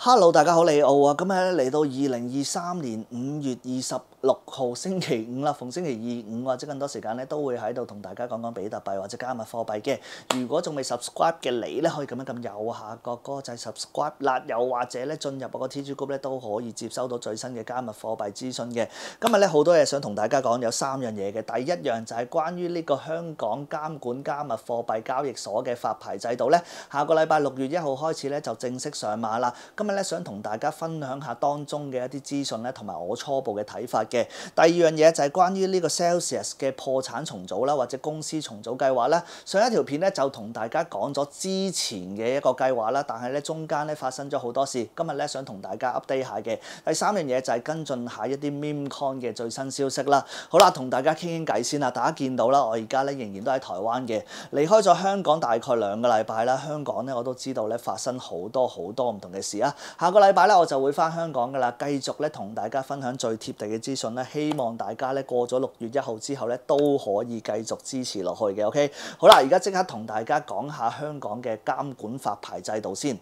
哈喽，大家好，李奥啊，咁咧嚟到二零二三年五月二十。六號星期五啦，逢星期二五或者更多時間咧，都會喺度同大家講講比特幣或者加密貨幣嘅。如果仲未 subscribe 嘅你咧，可以咁樣咁右下角歌仔 subscribe 啦，又或者咧進入我個 Tg Group 咧都可以接收到最新嘅加密貨幣資訊嘅。今日咧好多嘢想同大家講，有三樣嘢嘅。第一樣就係關於呢個香港監管加密貨幣交易所嘅發牌制度咧，下個禮拜六月一號開始咧就正式上馬啦。今日咧想同大家分享下當中嘅一啲資訊咧，同埋我初步嘅睇法。嘅第二樣嘢就係關於呢個 Salesius 嘅破產重組啦，或者公司重組計劃啦。上一條片咧就同大家講咗之前嘅一個計劃啦，但係咧中間咧發生咗好多事。今日咧想同大家 update 下嘅第三樣嘢就係跟進下一啲 Memecon 嘅最新消息啦。好啦，同大家傾傾偈先啦。大家見到啦，我而家咧仍然都喺台灣嘅，離開咗香港大概兩個禮拜啦。香港咧我都知道咧發生好多好多唔同嘅事啊。下個禮拜咧我就會翻香港噶啦，繼續咧同大家分享最貼地嘅資。咧希望大家咧過咗六月一號之後咧都可以繼續支持落去嘅，OK？好啦，而家即刻同大家講下香港嘅監管發牌制度先。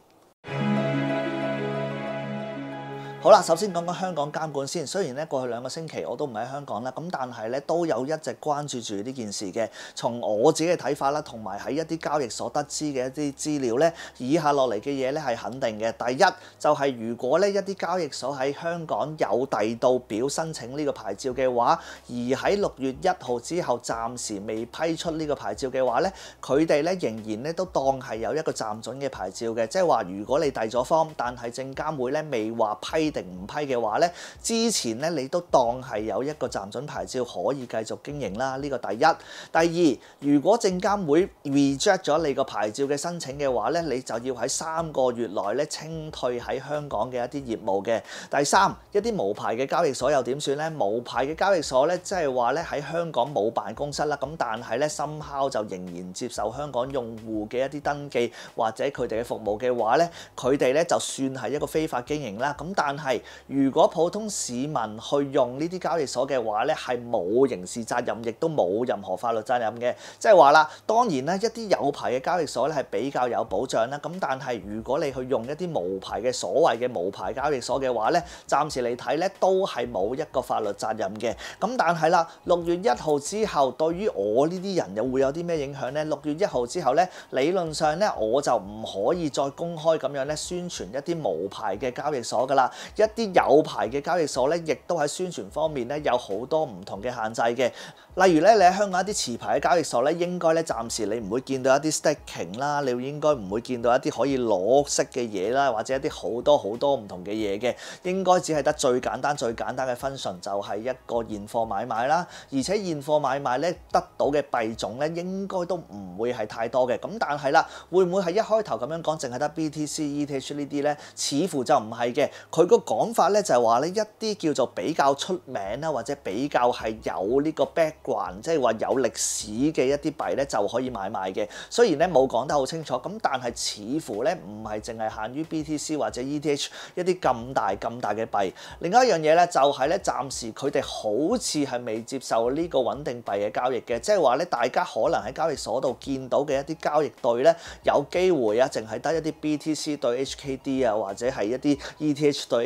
好啦，首先講講香港監管先。雖然咧過去兩個星期我都唔喺香港啦，咁但係咧都有一直關注住呢件事嘅。從我自己嘅睇法啦，同埋喺一啲交易所得知嘅一啲資料咧，以下落嚟嘅嘢咧係肯定嘅。第一就係如果咧一啲交易所喺香港有遞到表申請呢個牌照嘅話，而喺六月一號之後暫時未批出呢個牌照嘅話咧，佢哋咧仍然咧都當係有一個暫準嘅牌照嘅。即係話如果你遞咗方，但係證監會咧未話批。定唔批嘅話咧，之前咧你都當係有一個暫准牌照可以繼續經營啦。呢個第一，第二，如果證監會 reject 咗你個牌照嘅申請嘅話咧，你就要喺三個月內咧清退喺香港嘅一啲業務嘅。第三，一啲無牌嘅交易所又點算咧？無牌嘅交易所咧，即係話咧喺香港冇辦公室啦。咁但係咧，深敲就仍然接受香港用户嘅一啲登記或者佢哋嘅服務嘅話咧，佢哋咧就算係一個非法經營啦。咁但係，如果普通市民去用呢啲交易所嘅話咧，係冇刑事責任，亦都冇任何法律責任嘅。即係話啦，當然咧，一啲有牌嘅交易所咧係比較有保障啦。咁但係如果你去用一啲無牌嘅所謂嘅無牌交易所嘅話咧，暫時嚟睇咧都係冇一個法律責任嘅。咁但係啦，六月一號之後，對於我呢啲人又會有啲咩影響咧？六月一號之後咧，理論上咧我就唔可以再公開咁樣咧宣傳一啲無牌嘅交易所㗎啦。一啲有牌嘅交易所咧，亦都喺宣傳方面咧有好多唔同嘅限制嘅。例如咧，你喺香港一啲持牌嘅交易所咧，應該咧暫時你唔會見到一啲 stacking 啦，你應該唔會見到一啲可以攞息嘅嘢啦，或者一啲好多好多唔同嘅嘢嘅，應該只係得最簡單最簡單嘅 function，就係一個現貨買賣啦。而且現貨買賣咧得到嘅幣種咧，應該都唔會係太多嘅。咁但係啦，會唔會係一開頭咁樣講，淨係得 BTC、ETH 呢啲咧？似乎就唔係嘅，佢嗰。講法咧就係話咧一啲叫做比較出名啦，或者比較係有呢個 background，即係話有歷史嘅一啲幣咧就可以買賣嘅。雖然咧冇講得好清楚，咁但係似乎咧唔係淨係限於 BTC 或者 ETH 一啲咁大咁大嘅幣。另外一樣嘢咧就係咧暫時佢哋好似係未接受呢個穩定幣嘅交易嘅，即係話咧大家可能喺交易所度見到嘅一啲交易對咧有機會啊，淨係得一啲 BTC 對 HKD 啊，或者係一啲 ETH 對。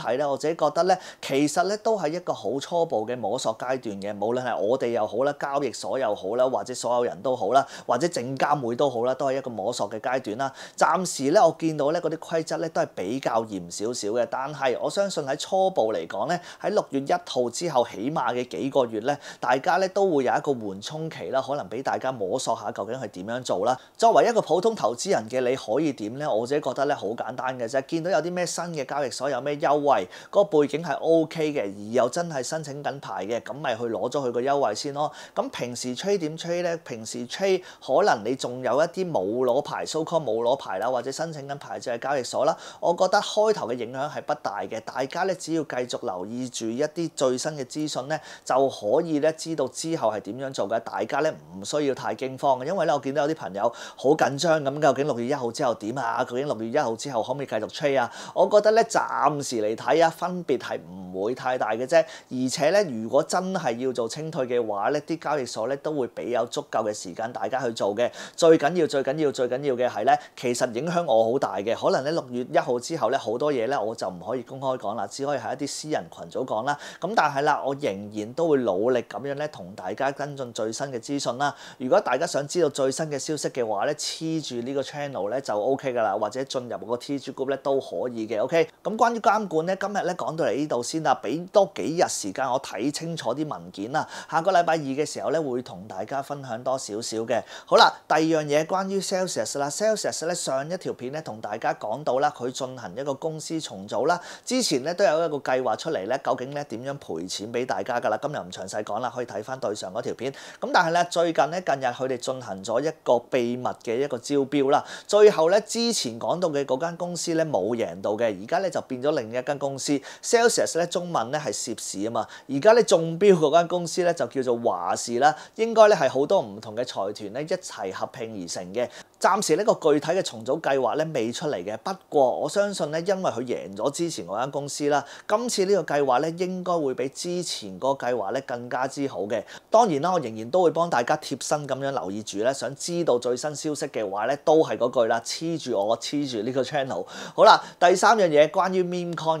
睇咧，我自己覺得咧，其實咧都係一個好初步嘅摸索階段嘅，無論係我哋又好啦，交易所又好啦，或者所有人都好啦，或者證監會都好啦，都係一個摸索嘅階段啦。暫時咧，我見到咧嗰啲規則咧都係比較嚴少少嘅，但係我相信喺初步嚟講咧，喺六月一號之後，起碼嘅幾個月咧，大家咧都會有一個緩衝期啦，可能俾大家摸索下究竟係點樣做啦。作為一個普通投資人嘅，你可以點咧？我自己覺得咧好簡單嘅啫，見到有啲咩新嘅交易所有咩優惠。個背景係 O K 嘅，而又真係申請緊牌嘅，咁咪去攞咗佢個優惠先咯。咁平時吹點吹呢？平時吹可能你仲有一啲冇攞牌，so call 冇攞牌啦，或者申請緊牌就喺交易所啦。我覺得開頭嘅影響係不大嘅，大家咧只要繼續留意住一啲最新嘅資訊咧，就可以咧知道之後係點樣做嘅。大家咧唔需要太驚慌嘅，因為咧我見到有啲朋友好緊張咁，究竟六月一號之後點啊？究竟六月一號之後可唔可以繼續吹啊？我覺得咧暫時嚟。睇啊，分別係唔會太大嘅啫。而且咧，如果真係要做清退嘅話咧，啲交易所咧都會俾有足夠嘅時間大家去做嘅。最緊要、最緊要、最緊要嘅係咧，其實影響我好大嘅。可能咧六月一號之後咧，好多嘢咧我就唔可以公開講啦，只可以喺一啲私人群組講啦。咁但係啦，我仍然都會努力咁樣咧，同大家跟進最新嘅資訊啦。如果大家想知道最新嘅消息嘅話咧，黐住呢個 channel 咧就 OK 㗎啦，或者進入我個 TG group 咧都可以嘅。OK，咁關於監管咧。今日咧講到嚟呢度先啦，俾多幾日時間我睇清楚啲文件啦。下個禮拜二嘅時候咧，會同大家分享多少少嘅。好啦，第二樣嘢關於 Sales 啦，Sales 咧上一條片咧同大家講到啦，佢進行一個公司重組啦，之前咧都有一個計劃出嚟咧，究竟咧點樣賠錢俾大家噶啦？今日唔詳細講啦，可以睇翻對上嗰條片。咁但係咧最近咧近日佢哋進行咗一個秘密嘅一個招標啦，最後咧之前講到嘅嗰間公司咧冇贏到嘅，而家咧就變咗另一間。公司 sales 咧中文咧係涉事啊嘛，而家咧中標嗰間公司咧就叫做華視啦，應該咧係好多唔同嘅財團咧一齊合併而成嘅。暫時呢個具體嘅重組計劃咧未出嚟嘅，不過我相信咧，因為佢贏咗之前嗰間公司啦，今次呢個計劃咧應該會比之前個計劃咧更加之好嘅。當然啦，我仍然都會幫大家貼身咁樣留意住咧，想知道最新消息嘅話咧都係嗰句啦，黐住我黐住呢個 channel。好啦，第三樣嘢關於 m e m c o n